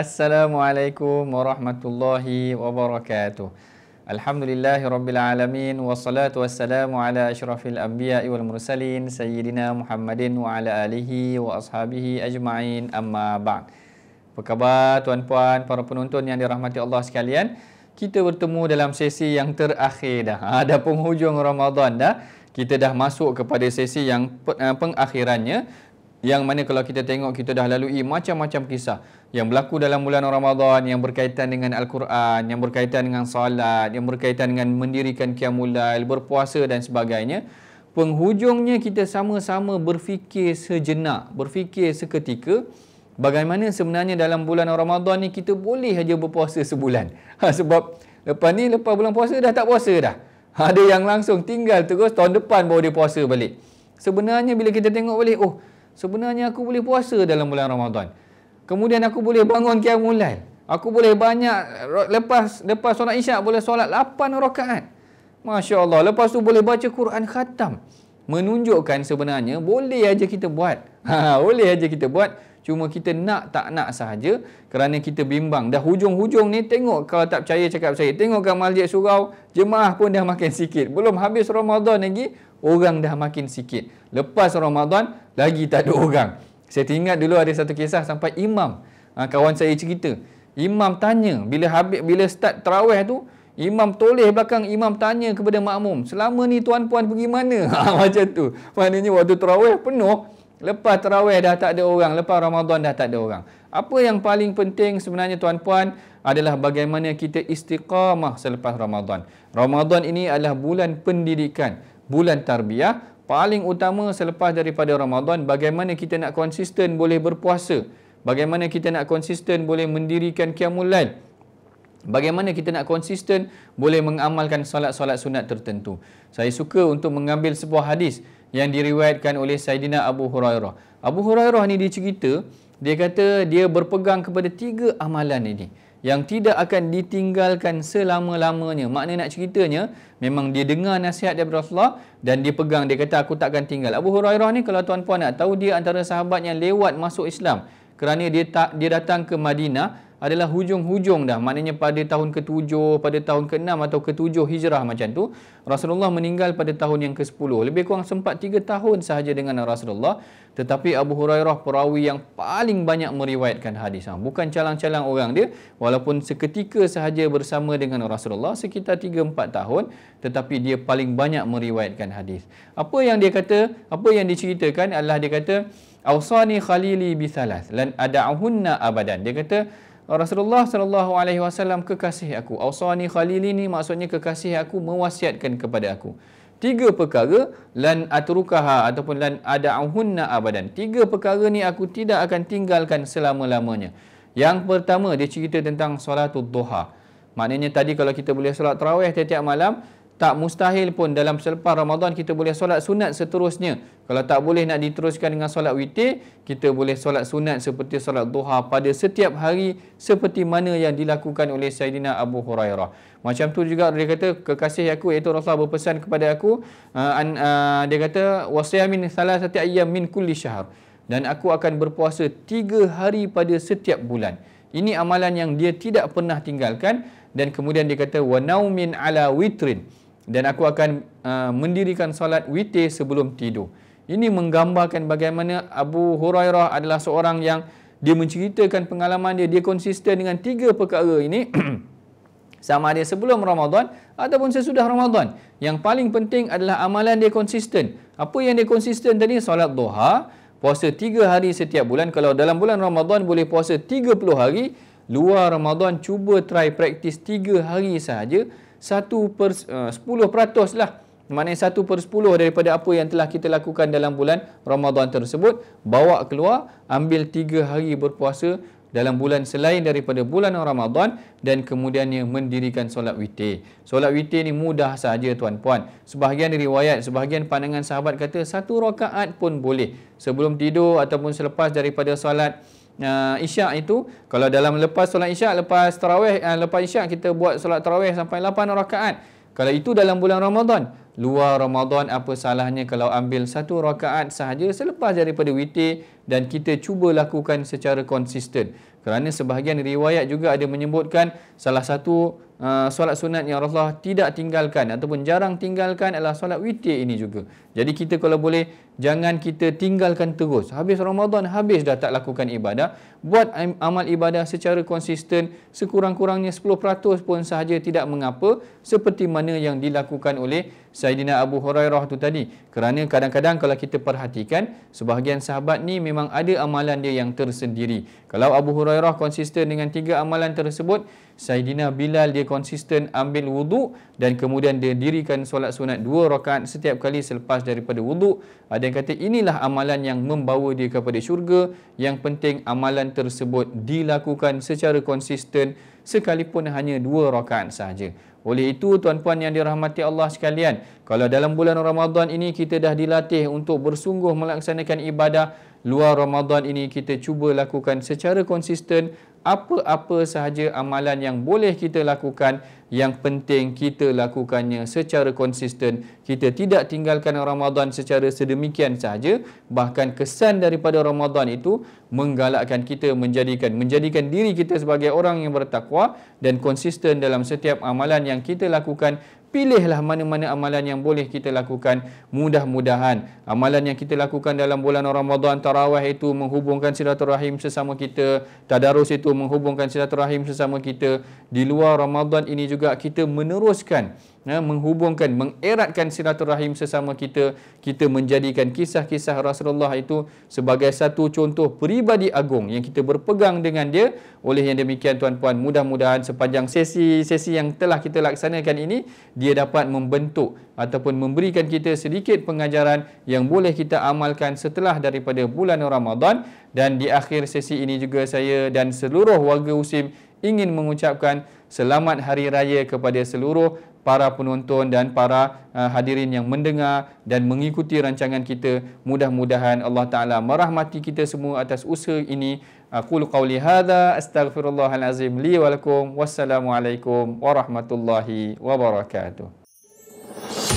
Assalamualaikum warahmatullahi wabarakatuh. Alhamdulillahi rabbil alamin wassalatu wassalamu ala asyrafil anbiya'i wal mursalin sayyidina Muhammadin wa ala alihi wa ashabihi ajma'in amma ba'd. Apa khabar tuan-puan, para penonton yang dirahmati Allah sekalian? Kita bertemu dalam sesi yang terakhir dah. Ha, dah penghujung Ramadan dah. Kita dah masuk kepada sesi yang uh, pengakhirannya. Yang mana kalau kita tengok kita dah lalui macam-macam kisah yang berlaku dalam bulan Ramadan yang berkaitan dengan Al-Quran, yang berkaitan dengan salat, yang berkaitan dengan mendirikan kiamulail, berpuasa dan sebagainya. Penghujungnya kita sama-sama berfikir sejenak, berfikir seketika bagaimana sebenarnya dalam bulan Ramadan ni kita boleh saja berpuasa sebulan. Ha, sebab lepas ni lepas bulan puasa dah tak puasa dah. Ha, ada yang langsung tinggal terus tahun depan baru dia puasa balik. Sebenarnya bila kita tengok balik, oh sebenarnya aku boleh puasa dalam bulan Ramadan. Kemudian aku boleh bangun kiamulail. Aku boleh banyak lepas lepas solat isyak boleh solat 8 rakaat. Masya Allah. Lepas tu boleh baca Quran khatam. Menunjukkan sebenarnya boleh aja kita buat. Ha, boleh aja kita buat. Cuma kita nak tak nak sahaja kerana kita bimbang. Dah hujung-hujung ni tengok kalau tak percaya cakap saya. tengok Tengokkan masjid surau. Jemaah pun dah makin sikit. Belum habis Ramadan lagi. Orang dah makin sikit. Lepas Ramadan lagi tak ada orang. Saya teringat dulu ada satu kisah sampai imam ah, kawan saya cerita. Imam tanya bila habis bila start tarawih tu Imam toleh belakang imam tanya kepada makmum, "Selama ni tuan-puan pergi mana?" Ah, macam tu. Maknanya waktu tarawih penuh, lepas tarawih dah tak ada orang, lepas Ramadan dah tak ada orang. Apa yang paling penting sebenarnya tuan-puan adalah bagaimana kita istiqamah selepas Ramadan. Ramadan ini adalah bulan pendidikan, bulan tarbiyah, paling utama selepas daripada Ramadan bagaimana kita nak konsisten boleh berpuasa bagaimana kita nak konsisten boleh mendirikan qiyamulail bagaimana kita nak konsisten boleh mengamalkan solat-solat sunat tertentu saya suka untuk mengambil sebuah hadis yang diriwayatkan oleh Saidina Abu Hurairah Abu Hurairah ni dia cerita dia kata dia berpegang kepada tiga amalan ini yang tidak akan ditinggalkan selama-lamanya. Makna nak ceritanya, memang dia dengar nasihat daripada Rasulullah dan dia pegang, dia kata aku takkan tinggal. Abu Hurairah ni kalau tuan-puan nak tahu, dia antara sahabat yang lewat masuk Islam kerana dia tak, dia datang ke Madinah adalah hujung-hujung dah maknanya pada tahun ke-7 pada tahun ke-6 atau ke-7 hijrah macam tu Rasulullah meninggal pada tahun yang ke-10 lebih kurang sempat 3 tahun sahaja dengan Rasulullah tetapi Abu Hurairah perawi yang paling banyak meriwayatkan hadis ha, bukan calang-calang orang dia walaupun seketika sahaja bersama dengan Rasulullah sekitar 3 4 tahun tetapi dia paling banyak meriwayatkan hadis apa yang dia kata apa yang diceritakan adalah dia kata Awsani khalili bithalath lan ada'uhunna abadan. Dia kata, Rasulullah sallallahu alaihi wasallam kekasih aku. Ausani khalili ni maksudnya kekasih aku mewasiatkan kepada aku. Tiga perkara lan atrukaha ataupun lan ada'uhunna abadan. Tiga perkara ni aku tidak akan tinggalkan selama-lamanya. Yang pertama dia cerita tentang solatul duha. Maknanya tadi kalau kita boleh solat tarawih tiap-tiap malam, tak mustahil pun dalam selepas Ramadan kita boleh solat sunat seterusnya. Kalau tak boleh nak diteruskan dengan solat witir, kita boleh solat sunat seperti solat duha pada setiap hari seperti mana yang dilakukan oleh Sayyidina Abu Hurairah. Macam tu juga dia kata kekasih aku iaitu Rasulullah berpesan kepada aku uh, uh, dia kata wasiyah min thalathati ayyam min kulli syahr dan aku akan berpuasa tiga hari pada setiap bulan. Ini amalan yang dia tidak pernah tinggalkan dan kemudian dia kata wa naumin ala witrin dan aku akan uh, mendirikan solat witir sebelum tidur. Ini menggambarkan bagaimana Abu Hurairah adalah seorang yang dia menceritakan pengalaman dia, dia konsisten dengan tiga perkara ini sama ada sebelum Ramadan ataupun sesudah Ramadan. Yang paling penting adalah amalan dia konsisten. Apa yang dia konsisten tadi? Solat duha, puasa tiga hari setiap bulan. Kalau dalam bulan Ramadan boleh puasa tiga puluh hari, luar Ramadan cuba try practice tiga hari sahaja. 1 per eh, uh, 10 peratus lah maknanya satu per sepuluh daripada apa yang telah kita lakukan dalam bulan Ramadhan tersebut bawa keluar ambil tiga hari berpuasa dalam bulan selain daripada bulan Ramadhan dan kemudiannya mendirikan solat witir. Solat witir ni mudah saja tuan-puan. Sebahagian riwayat, sebahagian pandangan sahabat kata satu rakaat pun boleh. Sebelum tidur ataupun selepas daripada solat, uh, isyak itu kalau dalam lepas solat isyak lepas tarawih uh, lepas isyak kita buat solat tarawih sampai 8 rakaat kalau itu dalam bulan Ramadan luar Ramadan apa salahnya kalau ambil satu rakaat sahaja selepas daripada witir dan kita cuba lakukan secara konsisten kerana sebahagian riwayat juga ada menyebutkan salah satu uh, solat sunat yang Rasulullah tidak tinggalkan ataupun jarang tinggalkan adalah solat witir ini juga jadi kita kalau boleh jangan kita tinggalkan terus habis Ramadan habis dah tak lakukan ibadah buat amal ibadah secara konsisten sekurang-kurangnya 10% pun sahaja tidak mengapa seperti mana yang dilakukan oleh Sayyidina Abu Hurairah tu tadi kerana kadang-kadang kalau kita perhatikan sebahagian sahabat ni memang ada amalan dia yang tersendiri kalau Abu Hurairah konsisten dengan tiga amalan tersebut Sayyidina Bilal dia konsisten ambil wuduk dan kemudian dia dirikan solat sunat dua rakaat setiap kali selepas daripada wuduk. Ada yang kata inilah amalan yang membawa dia kepada syurga. Yang penting amalan tersebut dilakukan secara konsisten sekalipun hanya dua rakaat sahaja. Oleh itu tuan-tuan yang dirahmati Allah sekalian, kalau dalam bulan Ramadan ini kita dah dilatih untuk bersungguh melaksanakan ibadah, luar Ramadan ini kita cuba lakukan secara konsisten apa-apa sahaja amalan yang boleh kita lakukan yang penting kita lakukannya secara konsisten kita tidak tinggalkan Ramadan secara sedemikian sahaja bahkan kesan daripada Ramadan itu menggalakkan kita menjadikan menjadikan diri kita sebagai orang yang bertakwa dan konsisten dalam setiap amalan yang kita lakukan pilihlah mana-mana amalan yang boleh kita lakukan mudah-mudahan amalan yang kita lakukan dalam bulan Ramadan tarawah itu menghubungkan silaturahim sesama kita tadarus itu menghubungkan silaturahim sesama kita di luar Ramadan ini juga kita meneruskan ya, menghubungkan, mengeratkan silaturahim sesama kita, kita menjadikan kisah-kisah Rasulullah itu sebagai satu contoh peribadi agung yang kita berpegang dengan dia. Oleh yang demikian tuan-puan, mudah-mudahan sepanjang sesi-sesi yang telah kita laksanakan ini, dia dapat membentuk ataupun memberikan kita sedikit pengajaran yang boleh kita amalkan setelah daripada bulan Ramadan dan di akhir sesi ini juga saya dan seluruh warga USIM ingin mengucapkan selamat hari raya kepada seluruh para penonton dan para uh, hadirin yang mendengar dan mengikuti rancangan kita mudah-mudahan Allah taala merahmati kita semua atas usaha ini aku qauli hadza astaghfirullahal azim li wa lakum wassalamu alaikum warahmatullahi wabarakatuh